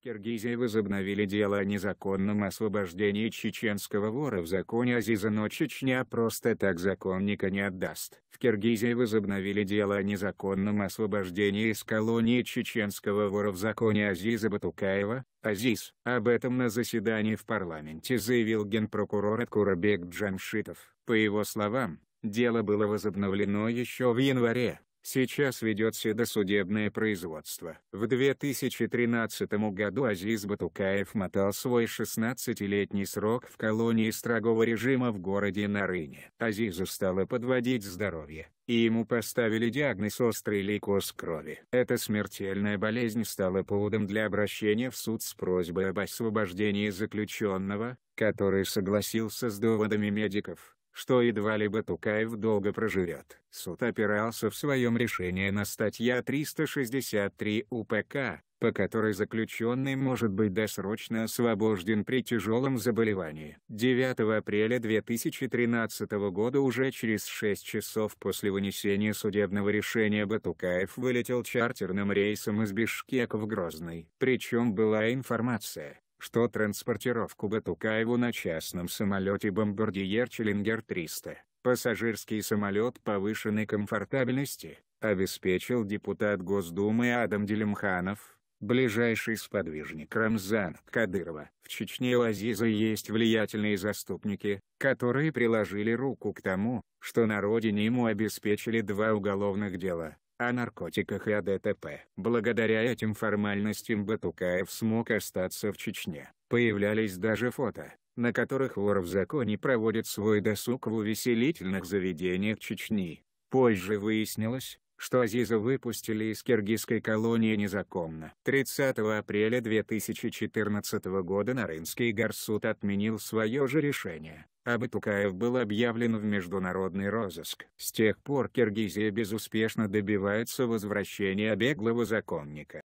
В Киргизии возобновили дело о незаконном освобождении чеченского вора в законе Азиза, но Чечня а просто так законника не отдаст. В Киргизии возобновили дело о незаконном освобождении из колонии чеченского вора в законе Азиза Батукаева, Азиз. Об этом на заседании в парламенте заявил генпрокурор Откурабек Джамшитов. По его словам, дело было возобновлено еще в январе. Сейчас ведется досудебное производство. В 2013 году Азиз Батукаев мотал свой 16-летний срок в колонии строгого режима в городе Нарыне. Азизу стало подводить здоровье, и ему поставили диагноз «острый лейкоз крови». Эта смертельная болезнь стала поводом для обращения в суд с просьбой об освобождении заключенного, который согласился с доводами медиков что едва ли Батукаев долго проживет. Суд опирался в своем решении на статья 363 УПК, по которой заключенный может быть досрочно освобожден при тяжелом заболевании. 9 апреля 2013 года уже через 6 часов после вынесения судебного решения Батукаев вылетел чартерным рейсом из Бишкека в Грозный. Причем была информация, что транспортировку Батукаеву на частном самолете «Бомбардиер Челленгер-300», пассажирский самолет повышенной комфортабельности, обеспечил депутат Госдумы Адам Делимханов, ближайший сподвижник Рамзан Кадырова. В Чечне у Азиза есть влиятельные заступники, которые приложили руку к тому, что на родине ему обеспечили два уголовных дела о наркотиках и о ДТП. Благодаря этим формальностям Батукаев смог остаться в Чечне. Появлялись даже фото, на которых вор в законе проводит свой досуг в увеселительных заведениях Чечни. Позже выяснилось, что Азиза выпустили из киргизской колонии незаконно. 30 апреля 2014 года Нарынский горсуд отменил свое же решение, а Батукаев был объявлен в международный розыск. С тех пор Киргизия безуспешно добивается возвращения беглого законника.